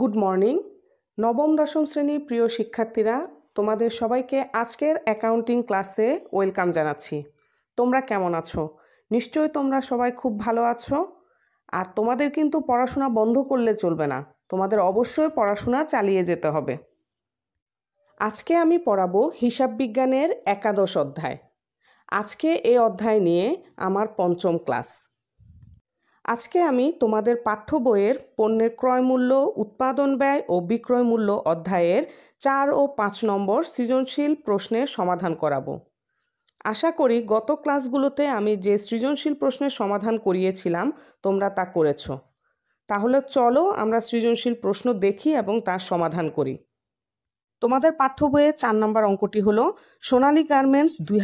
Good morning নবম দশম শ্রেণীর প্রিয় শিক্ষার্থীরা তোমাদের সবাইকে আজকের অ্যাকাউন্টিং ক্লাসে ওয়েলকাম জানাচ্ছি তোমরা কেমন আছো নিশ্চয়ই তোমরা সবাই খুব ভালো আছো আর তোমাদের কিন্তু পড়াশোনা বন্ধ করলে চলবে না তোমাদের অবশ্যই পড়াশোনা চালিয়ে যেতে হবে আজকে আমি পড়াবো হিসাব বিজ্ঞানের একাদশ অধ্যায় আজকে এই অধ্যায় নিয়ে আমার পঞ্চম ক্লাস আজকে আমি তোমাদের পাঠ্য বইয়ের পণ্যের ক্রয় মূল্য উৎপাদন ব্যয় ও বিক্রয় মূল্য অধ্যায়ের চার ও পাঁচ নম্বর সৃজনশীল প্রশ্নের সমাধান করাবো আশা করি গত ক্লাসগুলোতে আমি যে সৃজনশীল প্রশ্নের সমাধান করিয়েছিলাম তোমরা তা করেছ তাহলে চলো আমরা সৃজনশীল প্রশ্ন দেখি এবং তার সমাধান করি তোমাদের পাঠ্য বইয়ে চার নম্বর অঙ্কটি হলো সোনালী গার্মেন্টস দুই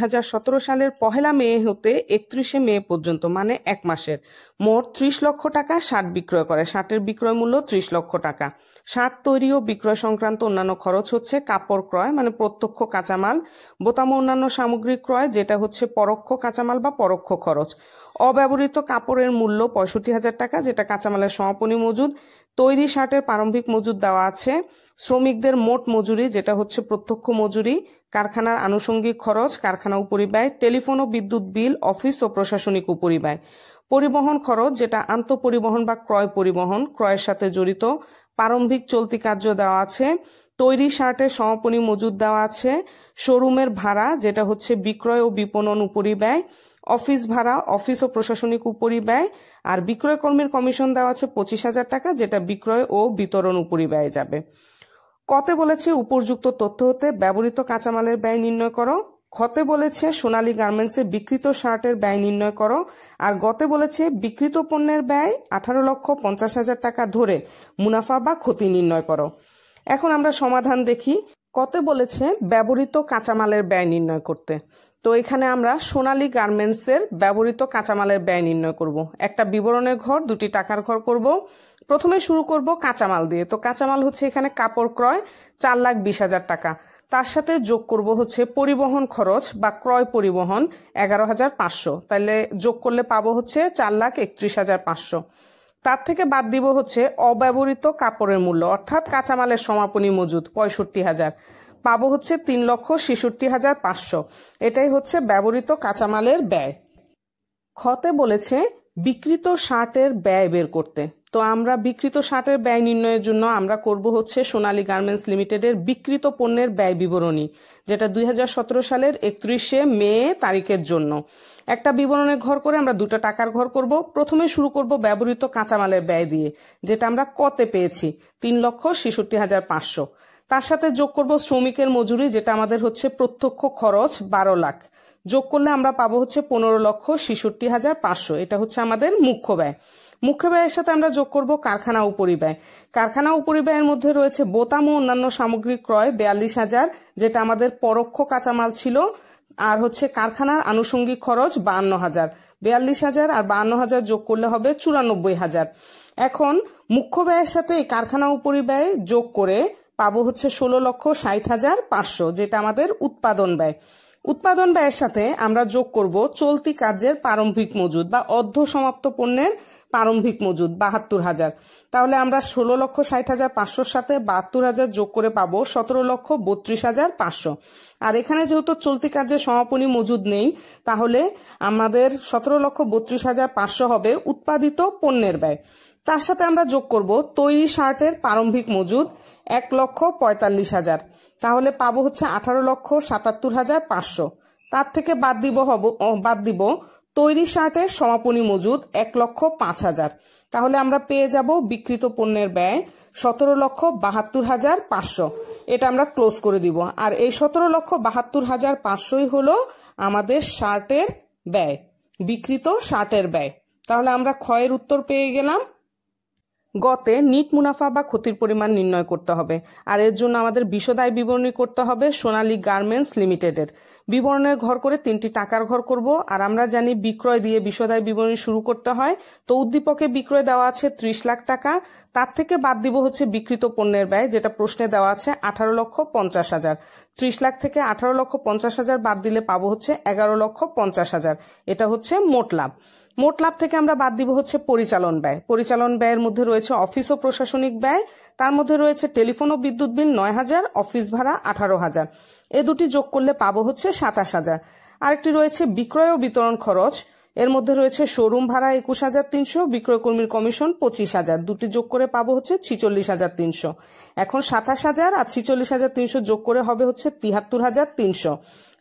সালের পহেলা মে হতে একত্রিশে মে পর্যন্ত মানে এক মাসের মোট ত্রিশ লক্ষ টাকা ষাট বিক্রয় করে ষাটের বিক্রয় মূল্য ত্রিশ লক্ষ টাকা ষাট তৈরি ও বিক্রয় সংক্রান্ত অন্যান্য খরচ হচ্ছে কাপড় ক্রয় মানে প্রত্যক্ষ কাঁচামাল বোতাম অন্যান্য সামগ্রী ক্রয় যেটা হচ্ছে পরোক্ষ কাঁচামাল বা পরোক্ষ খরচ অব্যবহৃত কাপড়ের মূল্য পঁয়ষট্টি হাজার টাকা যেটা কাঁচামালের সমাপনী মজুদ তৈরি শার্টের প্রারম্ভিক মজুর দেওয়া আছে শ্রমিকদের মোট মজুরি যেটা হচ্ছে প্রত্যক্ষ মজুরি কারখানার আনুষঙ্গিক খরচ কারখানা উপরিব্যয় টেলিফোন ও বিদ্যুৎ বিল অফিস ও প্রশাসনিক উপরিব্যয় পরিবহন খরচ যেটা আন্তঃপরিবহন বা ক্রয় পরিবহন ক্রয়ের সাথে জড়িত প্রারম্ভিক চলতি কার্য দেওয়া আছে তৈরি শার্টের সমাপনী মজুদ দেওয়া আছে শোরুমের ভাড়া যেটা হচ্ছে বিক্রয় ও বিপণন উপরিব্যয় অফিস ভাড়া অফিস ও প্রশাসনিক উপরিব্যয় আর বিক্রয়কর্মীর কমিশন দেওয়া আছে পঁচিশ হাজার টাকা যেটা বিক্রয় ও বিতরণ উপরিব্যয় যাবে কতে বলেছে উপযুক্ত তথ্য হতে ব্যবহৃত কাঁচামালের ব্যয় নির্ণয় করো খতে বলেছে সোনালী গার্মেন্টসে বিকৃত শার্টের ব্যয় নির্ণয় করো আর গতে বলেছে বিকৃত পণ্যের ব্যয় আঠারো লক্ষ পঞ্চাশ হাজার টাকা ধরে মুনাফা বা ক্ষতি নির্ণয় করো এখন আমরা সমাধান দেখি কতে বলেছে ব্যবহৃত কাঁচামালের ব্যয় নির্ণয় করতে তো এখানে আমরা সোনালী গার্মেন্টসের ব্যবহৃত কাঁচামালের ব্যয় নির্ণয় করব। একটা বিবরণের ঘর দুটি টাকার ঘর করব। প্রথমে শুরু করব কাঁচামাল দিয়ে তো কাঁচামাল হচ্ছে এখানে কাপড় ক্রয় চার লাখ বিশ হাজার টাকা তার সাথে যোগ করব হচ্ছে পরিবহন খরচ বা ক্রয় পরিবহন এগারো হাজার পাঁচশো তাহলে যোগ করলে পাবো হচ্ছে চার লাখ একত্রিশ হাজার পাঁচশো তার থেকে বাদ দিব হচ্ছে অব্যবহৃত কাপড়ের মূল্য অর্থাৎ কাঁচামালের সমাপনী মজুদ পঁয়ষট্টি হাজার পাবো হচ্ছে তিন লক্ষ ছেষট্টি হাজার পাঁচশো এটাই হচ্ছে ব্যবহৃত কাঁচামালের ব্যয় খতে বলেছে বিকৃত শার্টের ব্যয় বের করতে তো আমরা বিকৃত শার্টের ব্যয় নির্ণয়ের জন্য আমরা করব হচ্ছে সোনালী গার্মেন্টস লিমিটেডের বিকৃত পণ্যের ব্যয় বিবরণী যেটা দুই সালের একত্রিশে মে তারিখের জন্য একটা বিবরণের ঘর করে আমরা দুটো টাকার ঘর করব প্রথমে শুরু করব ব্যবহৃত কাঁচামালের ব্যয় দিয়ে যেটা আমরা কতে পেয়েছি তিন লক্ষ ছেষট্টি হাজার পাঁচশো তার সাথে যোগ করব শ্রমিকের মজুরি যেটা আমাদের হচ্ছে প্রত্যক্ষ খরচ বারো লাখ যোগ করলে আমরা পাবো হচ্ছে পনেরো লক্ষ ছেষট্টি হাজার পাঁচশো এটা হচ্ছে আমাদের মুখ্য ব্যয় মুখ্য ব্যয়ের সাথে আমরা যোগ করব কারখানা উপরিব্যয় কারখানা উপরিব্যয়ের মধ্যে রয়েছে বোতাম ও অন্যান্য সামগ্রী ক্রয় বেয়াল্লিশ হাজার যেটা আমাদের পরোক্ষ কাঁচামাল ছিল আর হচ্ছে কারখানার আনুষঙ্গিক খরচ বাহান্ন হাজার বেয়াল্লিশ হাজার আর বাহান্ন হাজার যোগ করলে হবে চুরানব্বই হাজার এখন মুখ্য ব্যয়ের সাথে কারখানা উপরিব্যয় যোগ করে পাবো হচ্ছে ষোলো লক্ষ ষাট হাজার পাঁচশো যেটা আমাদের উৎপাদন ব্যয় উৎপাদন ব্যয়ের সাথে আমরা যোগ করব চলতি কাজের প্রারম্ভিক মজুদ বা অর্ধ সমাপ্ত পণ্যের প্রারম্ভিক মজুদ বাহাত্তর হাজার তাহলে আমরা ষোলো লক্ষ ষাট হাজার পাঁচশোর সাথে বাহাত্তর হাজার যোগ করে পাবো সতেরো লক্ষ বত্রিশ হাজার পাঁচশো আর এখানে যেহেতু চলতি কাজের সমাপনী মজুদ নেই তাহলে আমাদের সতেরো লক্ষ বত্রিশ হাজার পাঁচশো হবে উৎপাদিত পণ্যের ব্যয় তার সাথে আমরা যোগ করব তৈরি শার্টের প্রারম্ভিক মজুদ এক লক্ষ পঁয়তাল্লিশ হাজার তাহলে পাবো হচ্ছে আঠারো লক্ষ সাতাত্তর হাজার পাঁচশো তার থেকে বাদ দিব হব বাদ দিব তৈরি শার্টের সমাপনী মজুদ এক লক্ষ পাঁচ হাজার তাহলে আমরা পেয়ে যাব বিক্রিত পণ্যের ব্যয় সতেরো লক্ষ বাহাত্তর হাজার পাঁচশো এটা আমরা ক্লোজ করে দিব আর এই সতেরো লক্ষ বাহাত্তর হাজার পাঁচশোই হল আমাদের শার্টের ব্যয় বিক্রিত শার্টের ব্যয় তাহলে আমরা ক্ষয়ের উত্তর পেয়ে গেলাম গতে নিট মুনাফা বা ক্ষতির পরিমাণ নির্ণয় করতে হবে আর এর জন্য আমাদের বিশদায় বিবরণী করতে হবে সোনালী গার্মেন্টস লিমিটেডের বিবরণের ঘর করে তিনটি টাকার ঘর করব আর আমরা জানি বিক্রয় দিয়ে বিশদায় বিবরণী শুরু করতে হয় তো উদ্দীপকে বিক্রয় দেওয়া আছে ত্রিশ লাখ টাকা তার থেকে বাদ দিব হচ্ছে বিক্রিত পণ্যের ব্যয় যেটা প্রশ্নে দেওয়া আছে আঠারো লক্ষ পঞ্চাশ হাজার ত্রিশ লাখ থেকে আঠারো লক্ষ পঞ্চাশ হাজার বাদ দিলে পাবো হচ্ছে এগারো লক্ষ পঞ্চাশ হাজার এটা হচ্ছে মোট লাভ মোট লাভ থেকে আমরা বাদ দিব হচ্ছে পরিচালন ব্যয় পরিচালন ব্যয়ের মধ্যে রয়েছে অফিস ও প্রশাসনিক ব্যয় তার মধ্যে রয়েছে টেলিফোন ও বিদ্যুৎ বিল নয় হাজার অফিস ভাড়া আঠারো হাজার এ দুটি যোগ করলে পাবো হচ্ছে সাতাশ হাজার আরেকটি রয়েছে বিক্রয় ও বিতরণ খরচ এর মধ্যে রয়েছে শোরুম ভাড়া একুশ হাজার তিনশো বিক্রয়কর্মীর কমিশন পঁচিশ হাজার দুটি যোগ করে পাবো হচ্ছে ছিচল্লিশ হাজার তিনশো এখন সাতাশ হাজার আর ছিচল্লিশ হাজার তিনশো যোগ করে হবে হচ্ছে তিহাত্তর হাজার তিনশো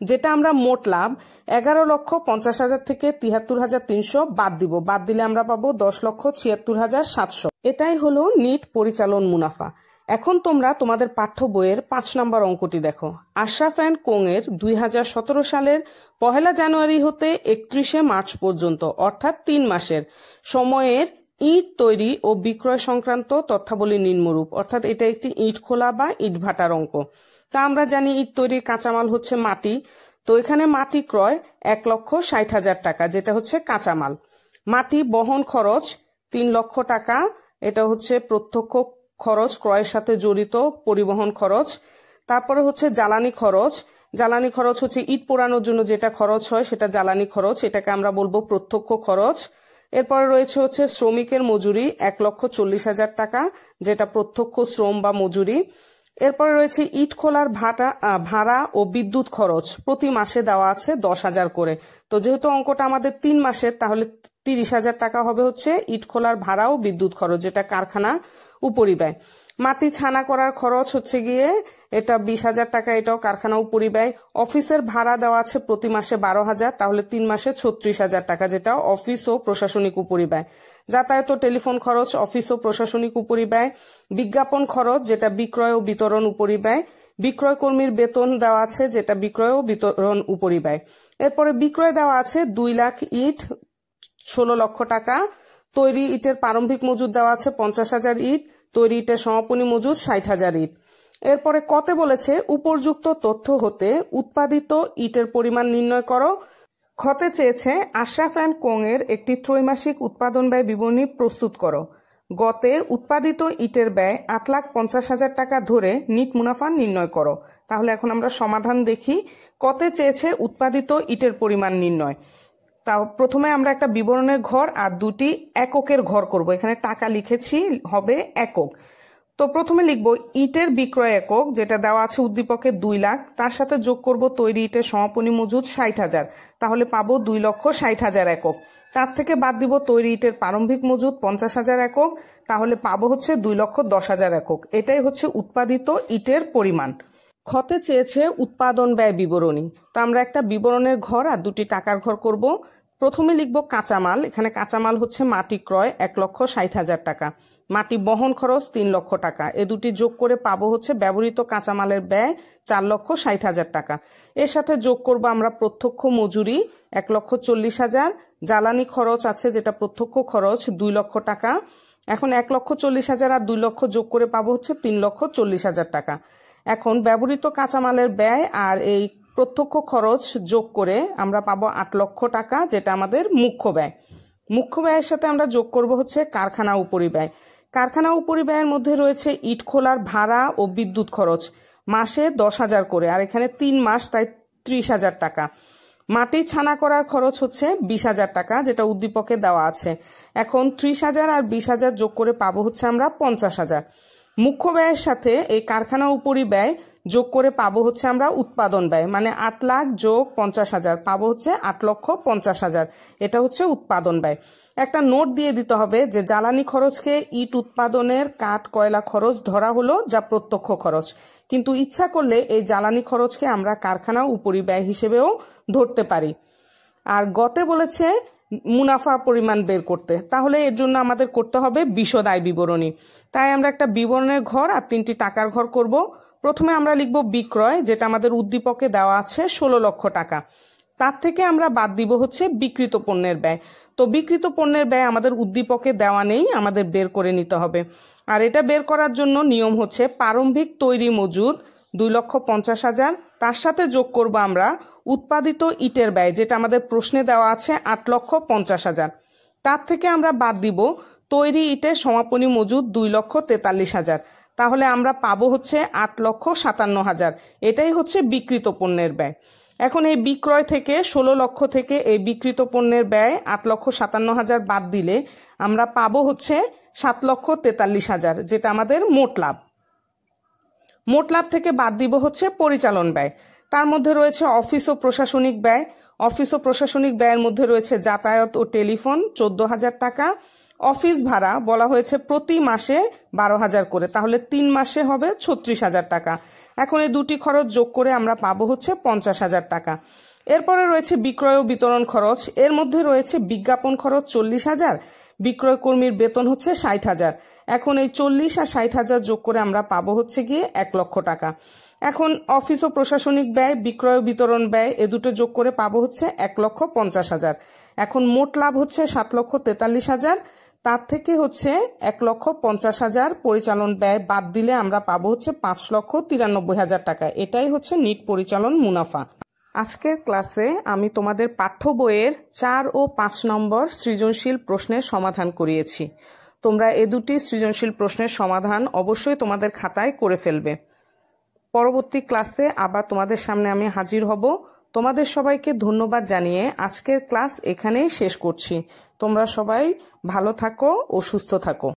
যেটা আমরা মোট লাভ এগারো লক্ষ পঞ্চাশ হাজার থেকে তিহাত্তর হাজার তিনশো বাদ দিব বাদ দিলে আমরা পাবো দশ লক্ষ ছিয়াত্তর হাজার সাতশো এটাই হলো নিট পরিচালন মুনাফা এখন তোমরা তোমাদের পাঠ্য বইয়ের পাঁচ নম্বর অঙ্কটি দেখো আশরাফ অ্যান্ড কোংয়ের দুই হাজার সতেরো সালের পহেলা জানুয়ারি হতে একত্রিশে মার্চ পর্যন্ত অর্থাৎ তিন মাসের সময়ের ইট তৈরি ও বিক্রয় সংক্রান্ত তথ্যাবলী নিম্নরূপ অর্থাৎ এটা একটি ইট খোলা বা ইট ভাটার অঙ্ক তা আমরা জানি ইট তৈরির কাঁচামাল হচ্ছে মাটি তো এখানে মাটি ক্রয় এক লক্ষ ষাট হাজার টাকা যেটা হচ্ছে কাঁচামাল মাটি বহন খরচ তিন লক্ষ টাকা এটা হচ্ছে প্রত্যক্ষ খরচ ক্রয়ের সাথে জড়িত পরিবহন খরচ তারপরে হচ্ছে জ্বালানি খরচ জ্বালানি খরচ হচ্ছে ইট পোড়ানোর জন্য যেটা খরচ হয় সেটা জ্বালানি খরচ এটাকে আমরা বলবো প্রত্যক্ষ খরচ এরপরে রয়েছে হচ্ছে শ্রমিকের মজুরি এক লক্ষ চল্লিশ হাজার টাকা যেটা প্রত্যক্ষ শ্রম বা মজুরি এরপরে রয়েছে ইট খোলার ভাটা ভাড়া ও বিদ্যুৎ খরচ প্রতি মাসে দেওয়া আছে দশ হাজার করে তো যেহেতু অঙ্কটা আমাদের তিন মাসের তাহলে তিরিশ হাজার টাকা হবে হচ্ছে ইট খোলার ভাড়া ও বিদ্যুৎ খরচ যেটা কারখানা ব্যয় মাটি ছানা করার খরচ হচ্ছে গিয়ে এটা বিশ হাজার টাকা এটাও কারখানা ব্যয় অফিসের ভাড়া দেওয়া আছে প্রতি মাসে বারো হাজার তাহলে তিন মাসে ছত্রিশ হাজার টাকা যেটা অফিস ও প্রশাসনিক ব্যয় যাতায়াত ও টেলিফোন খরচ অফিস ও প্রশাসনিক ব্যয় বিজ্ঞাপন খরচ যেটা বিক্রয় ও বিতরণ ব্যয় বিক্রয় কর্মীর বেতন দেওয়া আছে যেটা বিক্রয় ও বিতরণ ব্যয় এরপরে বিক্রয় দেওয়া আছে দুই লাখ ইট ষোলো লক্ষ টাকা তৈরি ইটের প্রারম্ভিক মজুদ দেওয়া আছে পঞ্চাশ হাজার ইট তৈরি ইটের সমাপনী মজুদ ষাট হাজার ইট এরপরে কতে বলেছে উপরযুক্ত তথ্য হতে উৎপাদিত ইটের পরিমাণ নির্ণয় করো খতে চেয়েছে আশরাফ অ্যান্ড কোং এর একটি ত্রৈমাসিক উৎপাদন ব্যয় বিবরণী প্রস্তুত করো গতে উৎপাদিত ইটের ব্যয় আট লাখ পঞ্চাশ হাজার টাকা ধরে নিট মুনাফা নির্ণয় করো তাহলে এখন আমরা সমাধান দেখি কতে চেয়েছে উৎপাদিত ইটের পরিমাণ নির্ণয় তা প্রথমে আমরা একটা বিবরণের ঘর আর দুটি এককের ঘর করব এখানে টাকা লিখেছি হবে একক তো প্রথমে লিখব ইটের বিক্রয় একক যেটা দেওয়া আছে উদ্দীপকে দুই লাখ তার সাথে যোগ করব তৈরি ইটের সমাপনী মজুদ ষাট হাজার তাহলে পাবো দুই লক্ষ ষাট হাজার একক তার থেকে বাদ দিব তৈরি ইটের প্রারম্ভিক মজুদ পঞ্চাশ হাজার একক তাহলে পাবো হচ্ছে দুই লক্ষ দশ হাজার একক এটাই হচ্ছে উৎপাদিত ইটের পরিমাণ খতে চেয়েছে উৎপাদন ব্যয় বিবরণী তো আমরা একটা বিবরণের ঘর আর দুটি টাকার ঘর করব প্রথমে লিখব কাঁচামাল এখানে কাঁচামাল হচ্ছে মাটি ক্রয় এক লক্ষ ষাট হাজার টাকা মাটি বহন খরচ তিন লক্ষ টাকা এ দুটি যোগ করে পাবো হচ্ছে ব্যবহৃত কাঁচামালের ব্যয় চার লক্ষ ষাট হাজার টাকা এর সাথে যোগ করব আমরা প্রত্যক্ষ মজুরি এক লক্ষ চল্লিশ হাজার জ্বালানি খরচ আছে যেটা প্রত্যক্ষ খরচ দুই লক্ষ টাকা এখন এক লক্ষ চল্লিশ হাজার আর দুই লক্ষ যোগ করে পাবো হচ্ছে তিন লক্ষ চল্লিশ হাজার টাকা এখন ব্যবহৃত কাঁচামালের ব্যয় আর এই প্রত্যক্ষ খরচ যোগ করে আমরা পাবো আট লক্ষ টাকা যেটা আমাদের মুখ্য ব্যয় মুখ্য ব্যয়ের সাথে আমরা যোগ করব হচ্ছে কারখানা উপরিব্যয় কারখানা উপরিব্যয়ের মধ্যে রয়েছে ইট খোলার ভাড়া ও বিদ্যুৎ খরচ মাসে দশ হাজার করে আর এখানে তিন মাস তাই ত্রিশ হাজার টাকা মাটি ছানা করার খরচ হচ্ছে বিশ হাজার টাকা যেটা উদ্দীপকে দেওয়া আছে এখন ত্রিশ হাজার আর বিশ হাজার যোগ করে পাবো হচ্ছে আমরা পঞ্চাশ হাজার মুখ্য ব্যয়ের সাথে এই কারখানা উপরি ব্যয় যোগ করে পাবো হচ্ছে আমরা উৎপাদন ব্যয় মানে আট লাখ যোগ পঞ্চাশ হাজার পাবো হচ্ছে আট লক্ষ পঞ্চাশ হাজার এটা হচ্ছে উৎপাদন ব্যয় একটা নোট দিয়ে দিতে হবে যে জ্বালানি খরচকে ইট উৎপাদনের কাঠ কয়লা খরচ ধরা হলো যা প্রত্যক্ষ খরচ কিন্তু ইচ্ছা করলে এই জ্বালানি খরচকে আমরা কারখানা উপরি ব্যয় হিসেবেও ধরতে পারি আর গতে বলেছে মুনাফা পরিমাণ বের করতে তাহলে এর জন্য আমাদের করতে হবে বিশদ আয় বিবরণী তাই আমরা একটা বিবরণের ঘর আর তিনটি টাকার ঘর করব প্রথমে আমরা লিখব বিক্রয় যেটা আমাদের উদ্দীপকে দেওয়া আছে ষোলো লক্ষ টাকা তার থেকে আমরা বাদ দিব হচ্ছে বিকৃত পণ্যের ব্যয় তো বিকৃত পণ্যের ব্যয় আমাদের উদ্দীপকে দেওয়া নেই আমাদের বের করে নিতে হবে আর এটা বের করার জন্য নিয়ম হচ্ছে প্রারম্ভিক তৈরি মজুদ দুই লক্ষ পঞ্চাশ হাজার তার সাথে যোগ করব আমরা উৎপাদিত ইটের ব্যয় যেটা আমাদের প্রশ্নে দেওয়া আছে আট লক্ষ পঞ্চাশ হাজার তার থেকে আমরা বাদ দিব তৈরি ইটের সমাপনী মজুদ দুই লক্ষ তেতাল্লিশ হাজার তাহলে আমরা পাবো হচ্ছে আট লক্ষ সাতান্ন হাজার এটাই হচ্ছে বিকৃত পণ্যের ব্যয় এখন এই বিক্রয় থেকে ষোলো লক্ষ থেকে এই বিকৃত পণ্যের ব্যয় আট লক্ষ সাতান্ন হাজার বাদ দিলে আমরা পাবো হচ্ছে সাত লক্ষ তেতাল্লিশ হাজার যেটা আমাদের মোট লাভ মোট লাভ থেকে বাদ দিব হচ্ছে পরিচালন ব্যয় তার মধ্যে রয়েছে অফিস ও প্রশাসনিক ব্যয় অফিস ও প্রশাসনিক ব্যয়ের মধ্যে রয়েছে যাতায়াত ও টেলিফোন চোদ্দ হাজার টাকা অফিস ভাড়া বলা হয়েছে প্রতি মাসে বারো হাজার করে তাহলে তিন মাসে হবে ছত্রিশ হাজার টাকা এখন এই দুটি খরচ যোগ করে আমরা পাবো হচ্ছে পঞ্চাশ হাজার টাকা এরপরে রয়েছে বিক্রয় ও বিতরণ খরচ এর মধ্যে রয়েছে বিজ্ঞাপন খরচ চল্লিশ হাজার বিক্রয়কর্মীর বেতন হচ্ছে ষাট হাজার এখন এই চল্লিশ আর ষাট হাজার যোগ করে আমরা পাবো হচ্ছে গিয়ে এক লক্ষ টাকা এখন অফিস ও প্রশাসনিক ব্যয় বিক্রয় বিতরণ ব্যয় এ দুটো যোগ করে পাবো হচ্ছে এক লক্ষ পঞ্চাশ হাজার এখন মোট লাভ হচ্ছে সাত লক্ষ তেতাল্লিশ হাজার তার থেকে হচ্ছে এক লক্ষ পঞ্চাশ হাজার পরিচালন ব্যয় বাদ দিলে আমরা পাবো হচ্ছে পাঁচ লক্ষ তিরানব্বই হাজার টাকা এটাই হচ্ছে নিট পরিচালন মুনাফা আজকের ক্লাসে আমি তোমাদের পাঠ্য বইয়ের চার ও পাঁচ নম্বর সৃজনশীল প্রশ্নের সমাধান করিয়েছি তোমরা এ দুটি সৃজনশীল প্রশ্নের সমাধান অবশ্যই তোমাদের খাতায় করে ফেলবে পরবর্তী ক্লাসে আবার তোমাদের সামনে আমি হাজির হব তোমাদের সবাইকে ধন্যবাদ জানিয়ে আজকের ক্লাস এখানেই শেষ করছি তোমরা সবাই ভালো থাকো ও সুস্থ থাকো